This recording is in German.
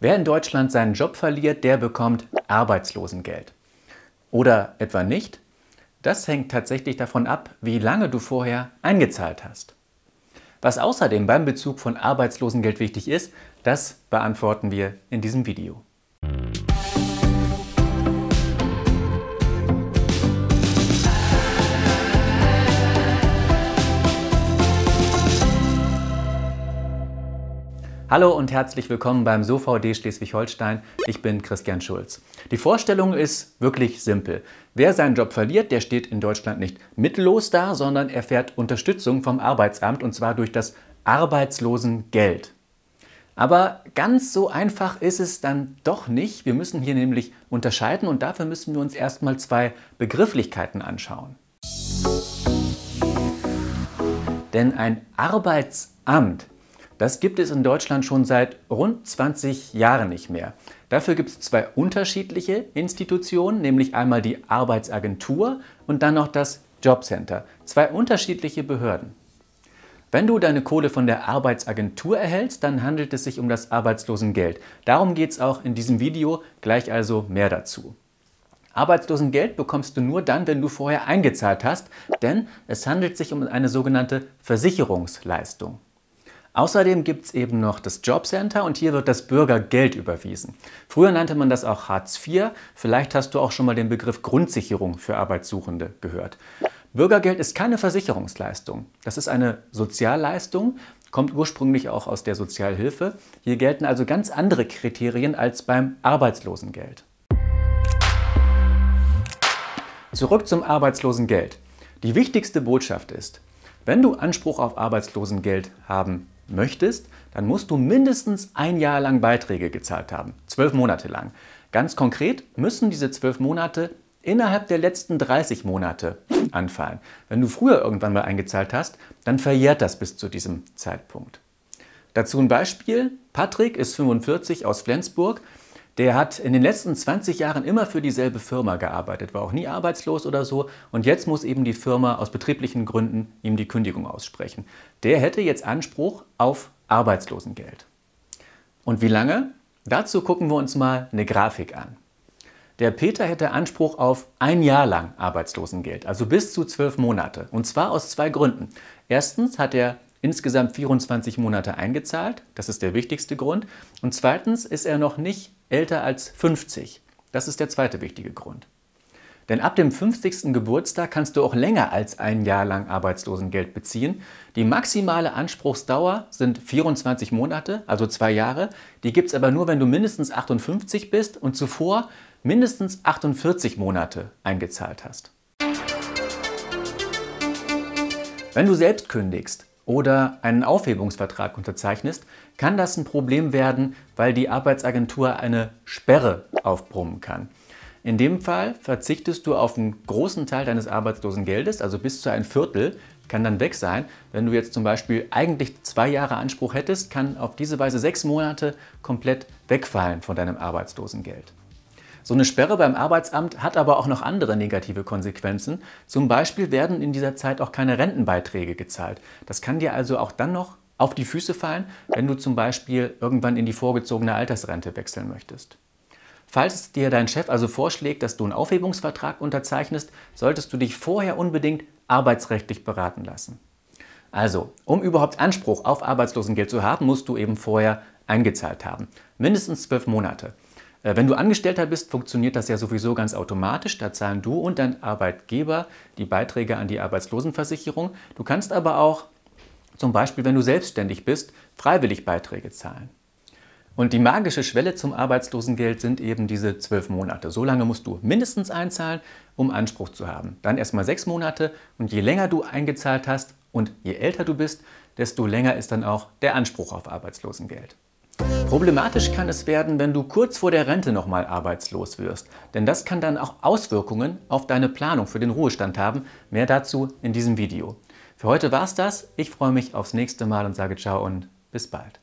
Wer in Deutschland seinen Job verliert, der bekommt Arbeitslosengeld. Oder etwa nicht? Das hängt tatsächlich davon ab, wie lange du vorher eingezahlt hast. Was außerdem beim Bezug von Arbeitslosengeld wichtig ist, das beantworten wir in diesem Video. Hallo und herzlich willkommen beim SoVD Schleswig-Holstein. Ich bin Christian Schulz. Die Vorstellung ist wirklich simpel. Wer seinen Job verliert, der steht in Deutschland nicht mittellos da, sondern erfährt Unterstützung vom Arbeitsamt und zwar durch das Arbeitslosengeld. Aber ganz so einfach ist es dann doch nicht. Wir müssen hier nämlich unterscheiden und dafür müssen wir uns erstmal zwei Begrifflichkeiten anschauen. Denn ein Arbeitsamt das gibt es in Deutschland schon seit rund 20 Jahren nicht mehr. Dafür gibt es zwei unterschiedliche Institutionen, nämlich einmal die Arbeitsagentur und dann noch das Jobcenter. Zwei unterschiedliche Behörden. Wenn du deine Kohle von der Arbeitsagentur erhältst, dann handelt es sich um das Arbeitslosengeld. Darum geht es auch in diesem Video, gleich also mehr dazu. Arbeitslosengeld bekommst du nur dann, wenn du vorher eingezahlt hast, denn es handelt sich um eine sogenannte Versicherungsleistung. Außerdem gibt es eben noch das Jobcenter und hier wird das Bürgergeld überwiesen. Früher nannte man das auch Hartz IV. Vielleicht hast du auch schon mal den Begriff Grundsicherung für Arbeitssuchende gehört. Bürgergeld ist keine Versicherungsleistung. Das ist eine Sozialleistung, kommt ursprünglich auch aus der Sozialhilfe. Hier gelten also ganz andere Kriterien als beim Arbeitslosengeld. Zurück zum Arbeitslosengeld. Die wichtigste Botschaft ist, wenn du Anspruch auf Arbeitslosengeld haben möchtest, dann musst du mindestens ein Jahr lang Beiträge gezahlt haben, zwölf Monate lang. Ganz konkret müssen diese zwölf Monate innerhalb der letzten 30 Monate anfallen. Wenn du früher irgendwann mal eingezahlt hast, dann verjährt das bis zu diesem Zeitpunkt. Dazu ein Beispiel. Patrick ist 45 aus Flensburg der hat in den letzten 20 Jahren immer für dieselbe Firma gearbeitet, war auch nie arbeitslos oder so und jetzt muss eben die Firma aus betrieblichen Gründen ihm die Kündigung aussprechen. Der hätte jetzt Anspruch auf Arbeitslosengeld. Und wie lange? Dazu gucken wir uns mal eine Grafik an. Der Peter hätte Anspruch auf ein Jahr lang Arbeitslosengeld, also bis zu zwölf Monate. Und zwar aus zwei Gründen. Erstens hat er insgesamt 24 Monate eingezahlt, das ist der wichtigste Grund. Und zweitens ist er noch nicht älter als 50. Das ist der zweite wichtige Grund. Denn ab dem 50. Geburtstag kannst du auch länger als ein Jahr lang Arbeitslosengeld beziehen. Die maximale Anspruchsdauer sind 24 Monate, also zwei Jahre. Die gibt es aber nur, wenn du mindestens 58 bist und zuvor mindestens 48 Monate eingezahlt hast. Wenn du selbst kündigst, oder einen Aufhebungsvertrag unterzeichnest, kann das ein Problem werden, weil die Arbeitsagentur eine Sperre aufbrummen kann. In dem Fall verzichtest du auf einen großen Teil deines Arbeitslosengeldes, also bis zu ein Viertel, kann dann weg sein. Wenn du jetzt zum Beispiel eigentlich zwei Jahre Anspruch hättest, kann auf diese Weise sechs Monate komplett wegfallen von deinem Arbeitslosengeld. So eine Sperre beim Arbeitsamt hat aber auch noch andere negative Konsequenzen. Zum Beispiel werden in dieser Zeit auch keine Rentenbeiträge gezahlt. Das kann dir also auch dann noch auf die Füße fallen, wenn du zum Beispiel irgendwann in die vorgezogene Altersrente wechseln möchtest. Falls dir dein Chef also vorschlägt, dass du einen Aufhebungsvertrag unterzeichnest, solltest du dich vorher unbedingt arbeitsrechtlich beraten lassen. Also, um überhaupt Anspruch auf Arbeitslosengeld zu haben, musst du eben vorher eingezahlt haben. Mindestens zwölf Monate. Äh, wenn du Angestellter bist, funktioniert das ja sowieso ganz automatisch. Da zahlen du und dein Arbeitgeber die Beiträge an die Arbeitslosenversicherung. Du kannst aber auch, zum Beispiel, wenn du selbstständig bist, freiwillig Beiträge zahlen. Und die magische Schwelle zum Arbeitslosengeld sind eben diese zwölf Monate. So lange musst du mindestens einzahlen, um Anspruch zu haben. Dann erstmal sechs Monate und je länger du eingezahlt hast und je älter du bist, desto länger ist dann auch der Anspruch auf Arbeitslosengeld. Problematisch kann es werden, wenn du kurz vor der Rente nochmal arbeitslos wirst, denn das kann dann auch Auswirkungen auf deine Planung für den Ruhestand haben. Mehr dazu in diesem Video. Für heute war's das. Ich freue mich aufs nächste Mal und sage ciao und bis bald.